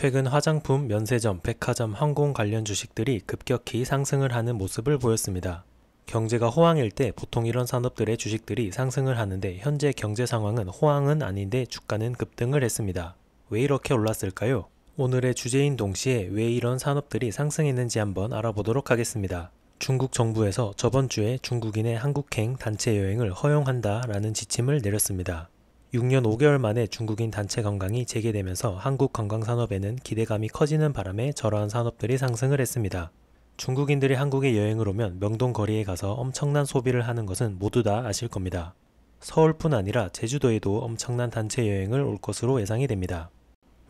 최근 화장품, 면세점, 백화점, 항공 관련 주식들이 급격히 상승을 하는 모습을 보였습니다. 경제가 호황일 때 보통 이런 산업들의 주식들이 상승을 하는데 현재 경제 상황은 호황은 아닌데 주가는 급등을 했습니다. 왜 이렇게 올랐을까요? 오늘의 주제인 동시에 왜 이런 산업들이 상승했는지 한번 알아보도록 하겠습니다. 중국 정부에서 저번 주에 중국인의 한국행 단체 여행을 허용한다 라는 지침을 내렸습니다. 6년 5개월 만에 중국인 단체 관광이 재개되면서 한국 관광산업에는 기대감이 커지는 바람에 저러한 산업들이 상승을 했습니다. 중국인들이 한국에 여행을 오면 명동 거리에 가서 엄청난 소비를 하는 것은 모두 다 아실 겁니다. 서울뿐 아니라 제주도에도 엄청난 단체 여행을 올 것으로 예상이 됩니다.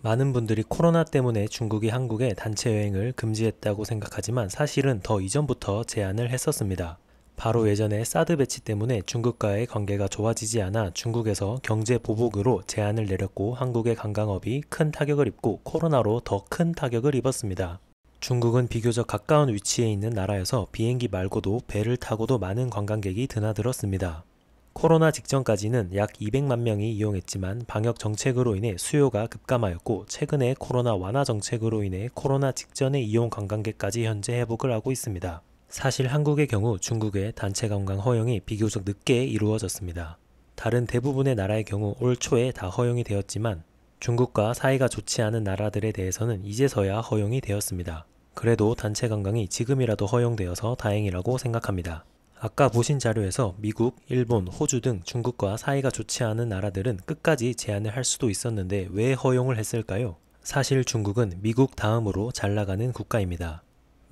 많은 분들이 코로나 때문에 중국이 한국에 단체 여행을 금지했다고 생각하지만 사실은 더 이전부터 제안을 했었습니다. 바로 예전에 사드 배치 때문에 중국과의 관계가 좋아지지 않아 중국에서 경제 보복으로 제한을 내렸고 한국의 관광업이 큰 타격을 입고 코로나로 더 큰 타격을 입었습니다. 중국은 비교적 가까운 위치에 있는 나라여서 비행기 말고도 배를 타고도 많은 관광객이 드나들었습니다. 코로나 직전까지는 약 200만 명이 이용했지만 방역 정책으로 인해 수요가 급감하였고 최근에 코로나 완화 정책으로 인해 코로나 직전에 이용 관광객까지 현재 회복을 하고 있습니다. 사실 한국의 경우 중국의 단체 관광 허용이 비교적 늦게 이루어졌습니다. 다른 대부분의 나라의 경우 올 초에 다 허용이 되었지만 중국과 사이가 좋지 않은 나라들에 대해서는 이제서야 허용이 되었습니다. 그래도 단체 관광이 지금이라도 허용되어서 다행이라고 생각합니다. 아까 보신 자료에서 미국, 일본, 호주 등 중국과 사이가 좋지 않은 나라들은 끝까지 제한을 할 수도 있었는데 왜 허용을 했을까요? 사실 중국은 미국 다음으로 잘 나가는 국가입니다.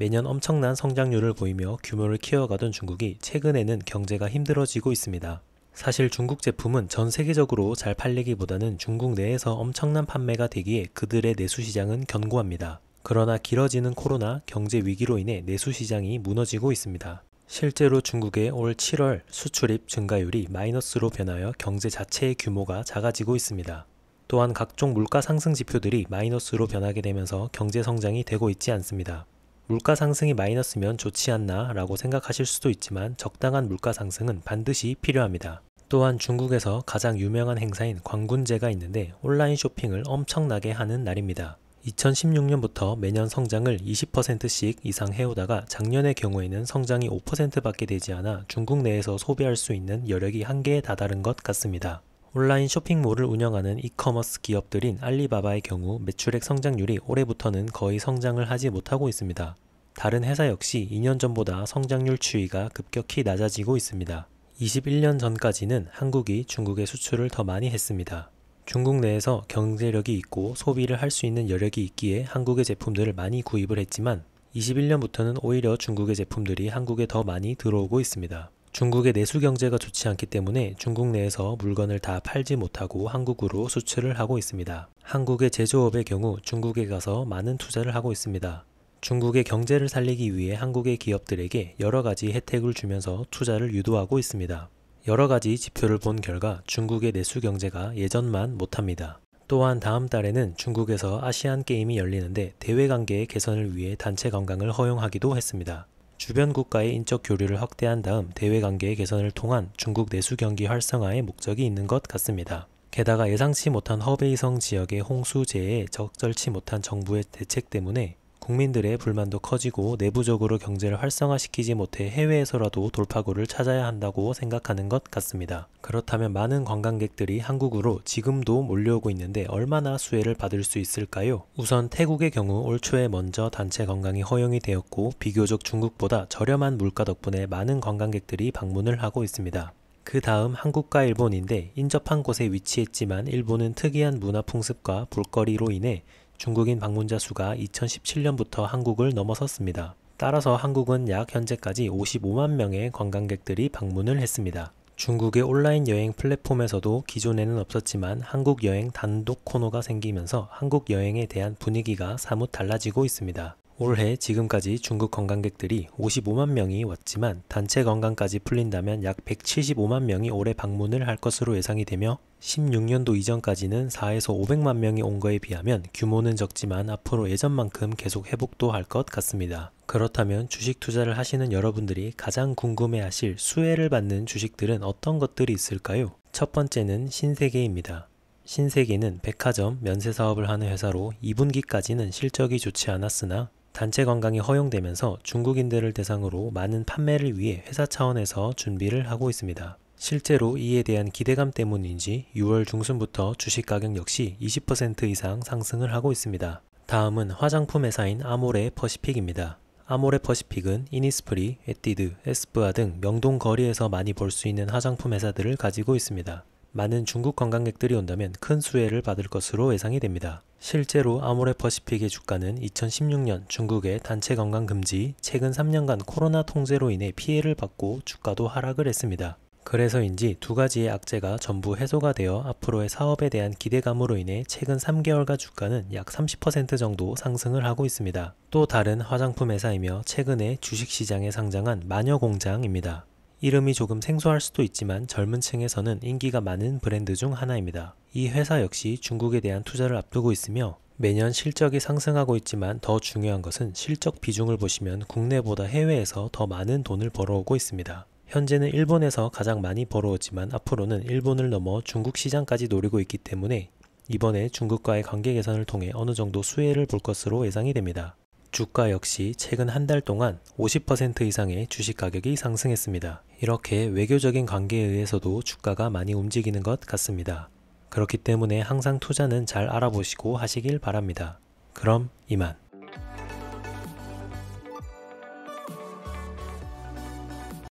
매년 엄청난 성장률을 보이며 규모를 키워가던 중국이 최근에는 경제가 힘들어지고 있습니다. 사실 중국 제품은 전 세계적으로 잘 팔리기보다는 중국 내에서 엄청난 판매가 되기에 그들의 내수 시장은 견고합니다. 그러나 길어지는 코로나 경제 위기로 인해 내수 시장이 무너지고 있습니다. 실제로 중국의 올 7월 수출입 증가율이 마이너스로 변하여 경제 자체의 규모가 작아지고 있습니다. 또한 각종 물가 상승 지표들이 마이너스로 변하게 되면서 경제 성장이 되고 있지 않습니다. 물가 상승이 마이너스면 좋지 않나 라고 생각하실 수도 있지만 적당한 물가 상승은 반드시 필요합니다. 또한 중국에서 가장 유명한 행사인 광군제가 있는데 온라인 쇼핑을 엄청나게 하는 날입니다. 2016년부터 매년 성장을 20%씩 이상 해오다가 작년의 경우에는 성장이 5%밖에 되지 않아 중국 내에서 소비할 수 있는 여력이 한계에 다다른 것 같습니다. 온라인 쇼핑몰을 운영하는 이커머스 기업들인 알리바바의 경우 매출액 성장률이 올해부터는 거의 성장을 하지 못하고 있습니다. 다른 회사 역시 2년 전보다 성장률 추이가 급격히 낮아지고 있습니다. 21년 전까지는 한국이 중국의 수출을 더 많이 했습니다. 중국 내에서 경제력이 있고 소비를 할 수 있는 여력이 있기에 한국의 제품들을 많이 구입을 했지만 21년부터는 오히려 중국의 제품들이 한국에 더 많이 들어오고 있습니다. 중국의 내수 경제가 좋지 않기 때문에 중국 내에서 물건을 다 팔지 못하고 한국으로 수출을 하고 있습니다. 한국의 제조업의 경우 중국에 가서 많은 투자를 하고 있습니다. 중국의 경제를 살리기 위해 한국의 기업들에게 여러 가지 혜택을 주면서 투자를 유도하고 있습니다. 여러 가지 지표를 본 결과 중국의 내수 경제가 예전만 못합니다. 또한 다음 달에는 중국에서 아시안 게임이 열리는데 대외 관계의 개선을 위해 단체 관광을 허용하기도 했습니다. 주변 국가의 인적 교류를 확대한 다음 대외 관계의 개선을 통한 중국 내수 경기 활성화의 목적이 있는 것 같습니다. 게다가 예상치 못한 허베이성 지역의 홍수재해 적절치 못한 정부의 대책 때문에 국민들의 불만도 커지고 내부적으로 경제를 활성화시키지 못해 해외에서라도 돌파구를 찾아야 한다고 생각하는 것 같습니다. 그렇다면 많은 관광객들이 한국으로 지금도 몰려오고 있는데 얼마나 수혜를 받을 수 있을까요? 우선 태국의 경우 올 초에 먼저 단체 관광이 허용이 되었고 비교적 중국보다 저렴한 물가 덕분에 많은 관광객들이 방문을 하고 있습니다. 그 다음 한국과 일본인데 인접한 곳에 위치했지만 일본은 특이한 문화 풍습과 볼거리로 인해 중국인 방문자 수가 2017년부터 한국을 넘어섰습니다. 따라서 한국은 약 현재까지 55만 명의 관광객들이 방문을 했습니다. 중국의 온라인 여행 플랫폼에서도 기존에는 없었지만 한국 여행 단독 코너가 생기면서 한국 여행에 대한 분위기가 사뭇 달라지고 있습니다. 올해 지금까지 중국 관광객들이 55만 명이 왔지만 단체 관광까지 풀린다면 약 175만 명이 올해 방문을 할 것으로 예상이 되며 16년도 이전까지는 4에서 500만 명이 온 거에 비하면 규모는 적지만 앞으로 예전만큼 계속 회복도 할 것 같습니다. 그렇다면 주식 투자를 하시는 여러분들이 가장 궁금해하실 수혜를 받는 주식들은 어떤 것들이 있을까요? 첫 번째는 신세계입니다. 신세계는 백화점, 면세사업을 하는 회사로 2분기까지는 실적이 좋지 않았으나 단체 관광이 허용되면서 중국인들을 대상으로 많은 판매를 위해 회사 차원에서 준비를 하고 있습니다. 실제로 이에 대한 기대감 때문인지 6월 중순부터 주식 가격 역시 20% 이상 상승을 하고 있습니다. 다음은 화장품 회사인 아모레 퍼시픽입니다. 아모레 퍼시픽은 이니스프리, 에뛰드, 에스쁘아 등 명동 거리에서 많이 볼 수 있는 화장품 회사들을 가지고 있습니다. 많은 중국 관광객들이 온다면 큰 수혜를 받을 것으로 예상이 됩니다. 실제로 아모레퍼시픽의 주가는 2016년 중국의 단체 관광 금지, 최근 3년간 코로나 통제로 인해 피해를 받고 주가도 하락을 했습니다. 그래서인지 두 가지의 악재가 전부 해소가 되어 앞으로의 사업에 대한 기대감으로 인해 최근 3개월간 주가는 약 30% 정도 상승을 하고 있습니다. 또 다른 화장품 회사이며 최근에 주식시장에 상장한 마녀공장입니다. 이름이 조금 생소할 수도 있지만 젊은 층에서는 인기가 많은 브랜드 중 하나입니다. 이 회사 역시 중국에 대한 투자를 앞두고 있으며 매년 실적이 상승하고 있지만 더 중요한 것은 실적 비중을 보시면 국내보다 해외에서 더 많은 돈을 벌어오고 있습니다. 현재는 일본에서 가장 많이 벌어오지만 앞으로는 일본을 넘어 중국 시장까지 노리고 있기 때문에 이번에 중국과의 관계 개선을 통해 어느 정도 수혜를 볼 것으로 예상이 됩니다. 주가 역시 최근 한 달 동안 50% 이상의 주식 가격이 상승했습니다. 이렇게 외교적인 관계에 의해서도 주가가 많이 움직이는 것 같습니다. 그렇기 때문에 항상 투자는 잘 알아보시고 하시길 바랍니다. 그럼 이만.